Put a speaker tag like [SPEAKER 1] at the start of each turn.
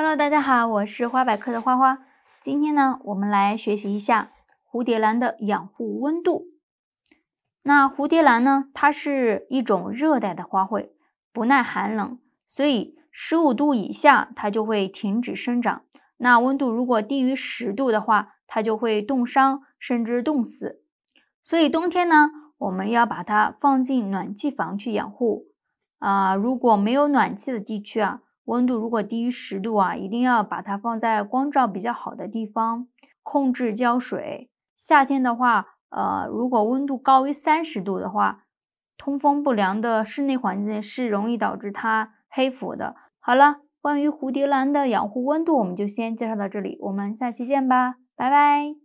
[SPEAKER 1] Hello，大家好，我是花百科的花花。今天呢，我们来学习一下蝴蝶兰的养护温度。那蝴蝶兰呢，它是一种热带的花卉，不耐寒冷，所以十五度以下它就会停止生长。那温度如果低于十度的话，它就会冻伤甚至冻死。所以冬天呢，我们要把它放进暖气房去养护。啊，如果没有暖气的地区啊。温度如果低于十度啊，一定要把它放在光照比较好的地方，控制浇水。夏天的话，呃，如果温度高于三十度的话，通风不良的室内环境是容易导致它黑腐的。好了，关于蝴蝶兰的养护温度，我们就先介绍到这里，我们下期见吧，拜拜。